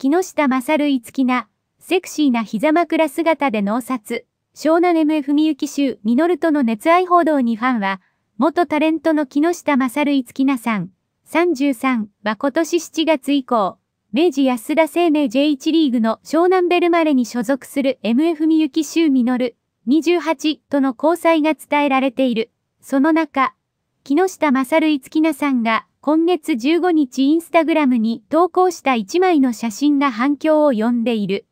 木下勝五木な、セクシーな膝枕姿で脳殺、湘南 MF みゆき衆、ミノルとの熱愛報道にファンは、元タレントの木下勝五木なさん、33は今年7月以降、明治安田生命 J1 リーグの湘南ベルマレに所属する MF みゆき衆ミノル、28との交際が伝えられている。その中、木下いつき菜さんが今月15日インスタグラムに投稿した1枚の写真が反響を呼んでいる。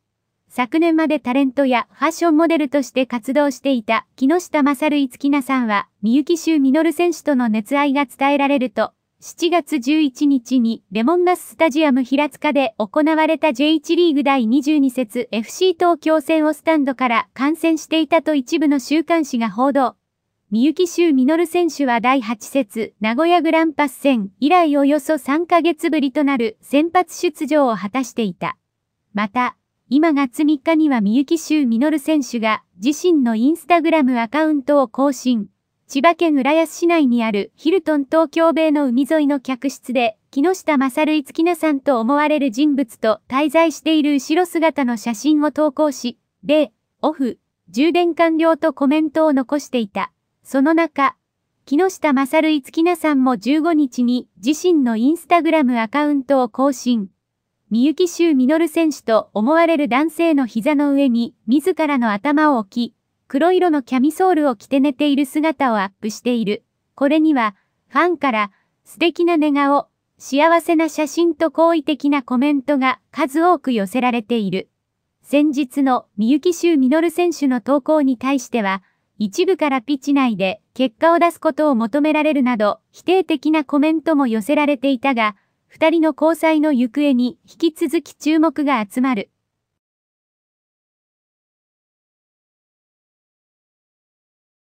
昨年までタレントやファッションモデルとして活動していた木下いつき菜さんは、みゆき州る選手との熱愛が伝えられると、7月11日にレモンガススタジアム平塚で行われた J1 リーグ第22節 FC 東京戦をスタンドから観戦していたと一部の週刊誌が報道。三幸州実選手は第8節名古屋グランパス戦以来およそ3ヶ月ぶりとなる先発出場を果たしていた。また、今月3日には三幸州実選手が自身のインスタグラムアカウントを更新。千葉県浦安市内にあるヒルトン東京米の海沿いの客室で、木下勝い月菜さんと思われる人物と滞在している後ろ姿の写真を投稿し、で、オフ、充電完了とコメントを残していた。その中、木下勝い月菜さんも15日に自身のインスタグラムアカウントを更新。みゆき周実選手と思われる男性の膝の上に自らの頭を置き、黒色のキャミソールを着て寝ている姿をアップしている。これには、ファンから、素敵な寝顔、幸せな写真と好意的なコメントが数多く寄せられている。先日のみゆき周実選手の投稿に対しては、一部からピッチ内で結果を出すことを求められるなど否定的なコメントも寄せられていたが、二人の交際の行方に引き続き注目が集まる。